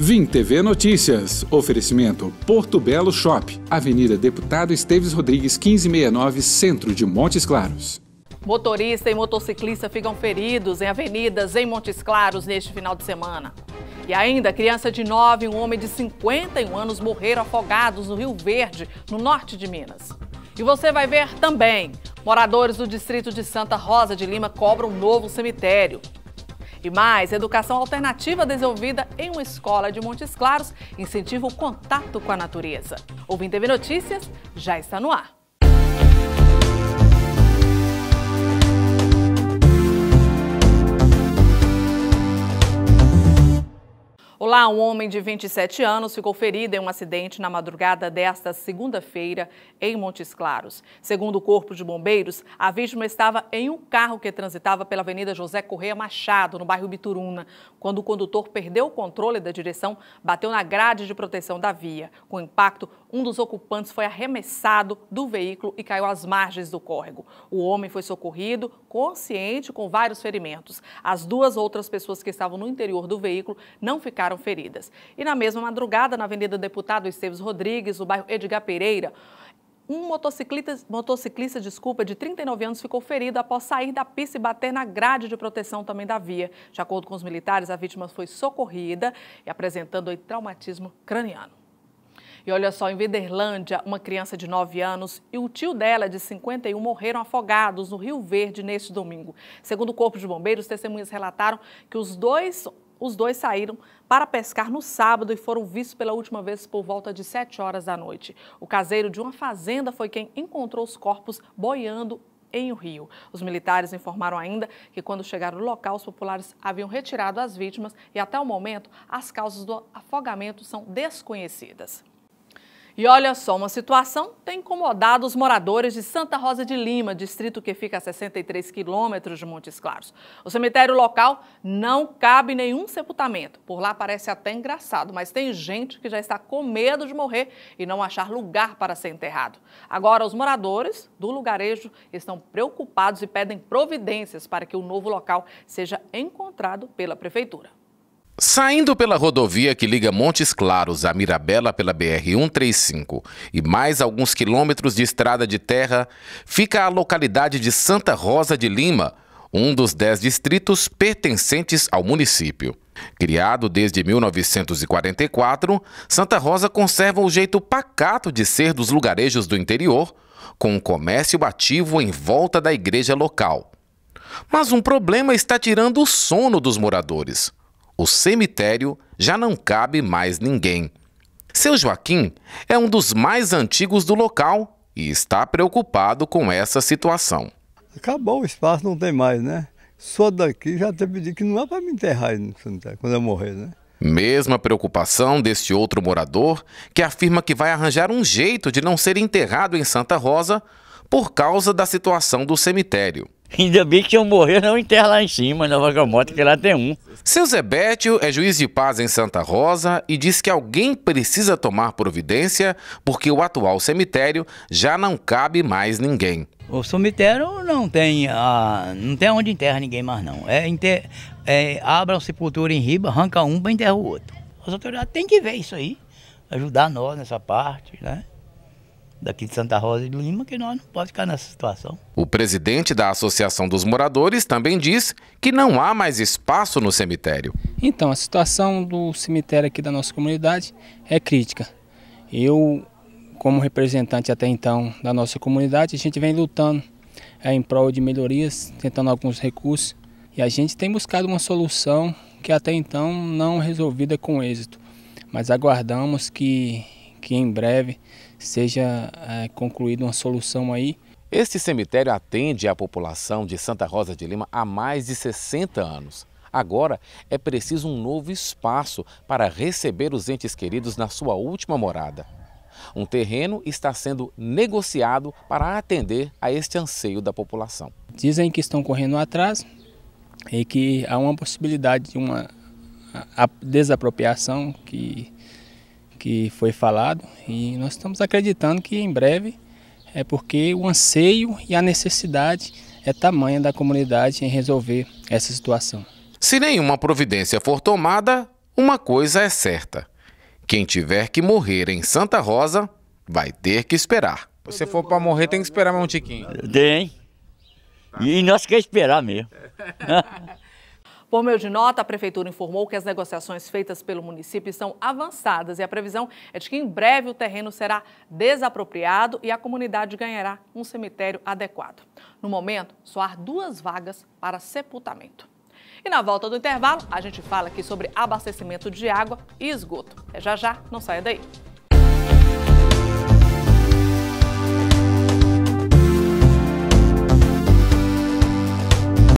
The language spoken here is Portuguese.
Vim TV Notícias. Oferecimento Porto Belo Shop. Avenida Deputado Esteves Rodrigues, 1569, Centro de Montes Claros. Motorista e motociclista ficam feridos em avenidas em Montes Claros neste final de semana. E ainda, criança de 9 e um homem de 51 anos morreram afogados no Rio Verde, no norte de Minas. E você vai ver também. Moradores do distrito de Santa Rosa de Lima cobram um novo cemitério. E mais, educação alternativa desenvolvida em uma escola de Montes Claros incentiva o contato com a natureza. O TV Notícias, já está no ar. Olá, um homem de 27 anos ficou ferido em um acidente na madrugada desta segunda-feira em Montes Claros. Segundo o Corpo de Bombeiros, a vítima estava em um carro que transitava pela Avenida José Correia Machado, no bairro Bituruna, quando o condutor perdeu o controle da direção, bateu na grade de proteção da via. Com impacto, um dos ocupantes foi arremessado do veículo e caiu às margens do córrego. O homem foi socorrido, consciente, com vários ferimentos. As duas outras pessoas que estavam no interior do veículo não ficaram feridas. E na mesma madrugada, na Avenida Deputado Esteves Rodrigues, no bairro Edgar Pereira, um motociclista, motociclista desculpa, de 39 anos ficou ferido após sair da pista e bater na grade de proteção também da via. De acordo com os militares, a vítima foi socorrida e apresentando traumatismo craniano. E olha só, em Viderlândia, uma criança de 9 anos e o tio dela, de 51, morreram afogados no Rio Verde neste domingo. Segundo o Corpo de Bombeiros, testemunhas relataram que os dois os dois saíram para pescar no sábado e foram vistos pela última vez por volta de 7 horas da noite. O caseiro de uma fazenda foi quem encontrou os corpos boiando em o rio. Os militares informaram ainda que quando chegaram no local, os populares haviam retirado as vítimas e até o momento as causas do afogamento são desconhecidas. E olha só, uma situação tem incomodado os moradores de Santa Rosa de Lima, distrito que fica a 63 quilômetros de Montes Claros. O cemitério local não cabe nenhum sepultamento. Por lá parece até engraçado, mas tem gente que já está com medo de morrer e não achar lugar para ser enterrado. Agora, os moradores do lugarejo estão preocupados e pedem providências para que o novo local seja encontrado pela prefeitura. Saindo pela rodovia que liga Montes Claros a Mirabela pela BR-135 e mais alguns quilômetros de estrada de terra, fica a localidade de Santa Rosa de Lima, um dos dez distritos pertencentes ao município. Criado desde 1944, Santa Rosa conserva o jeito pacato de ser dos lugarejos do interior, com um comércio ativo em volta da igreja local. Mas um problema está tirando o sono dos moradores o cemitério já não cabe mais ninguém. Seu Joaquim é um dos mais antigos do local e está preocupado com essa situação. Acabou o espaço, não tem mais, né? Só daqui já até pedi que não é para me enterrar quando eu morrer, né? Mesma preocupação deste outro morador, que afirma que vai arranjar um jeito de não ser enterrado em Santa Rosa por causa da situação do cemitério. Ainda bem que eu morrer, não enterra lá em cima, na Vagamoto, que lá tem um. Seu Zebétio é juiz de paz em Santa Rosa e diz que alguém precisa tomar providência porque o atual cemitério já não cabe mais ninguém. O cemitério não tem, ah, não tem onde enterra ninguém mais não. É, inter, é, abre uma sepultura em riba, arranca um para enterrar o outro. As autoridades têm que ver isso aí, ajudar nós nessa parte, né? daqui de Santa Rosa de Lima que nós não podemos ficar nessa situação. O presidente da Associação dos Moradores também diz que não há mais espaço no cemitério. Então, a situação do cemitério aqui da nossa comunidade é crítica. Eu, como representante até então da nossa comunidade, a gente vem lutando é, em prol de melhorias, tentando alguns recursos. E a gente tem buscado uma solução que até então não resolvida com êxito. Mas aguardamos que que em breve seja é, concluída uma solução aí. Este cemitério atende a população de Santa Rosa de Lima há mais de 60 anos. Agora é preciso um novo espaço para receber os entes queridos na sua última morada. Um terreno está sendo negociado para atender a este anseio da população. Dizem que estão correndo atrás e que há uma possibilidade de uma desapropriação que que foi falado e nós estamos acreditando que em breve é porque o anseio e a necessidade é tamanha da comunidade em resolver essa situação. Se nenhuma providência for tomada, uma coisa é certa: quem tiver que morrer em Santa Rosa vai ter que esperar. Se for para morrer, tem que esperar mais um tiquinho. Tem. E nós queremos esperar mesmo. Por meio de nota, a Prefeitura informou que as negociações feitas pelo município estão avançadas e a previsão é de que em breve o terreno será desapropriado e a comunidade ganhará um cemitério adequado. No momento, só há duas vagas para sepultamento. E na volta do intervalo, a gente fala aqui sobre abastecimento de água e esgoto. É já já, não saia daí.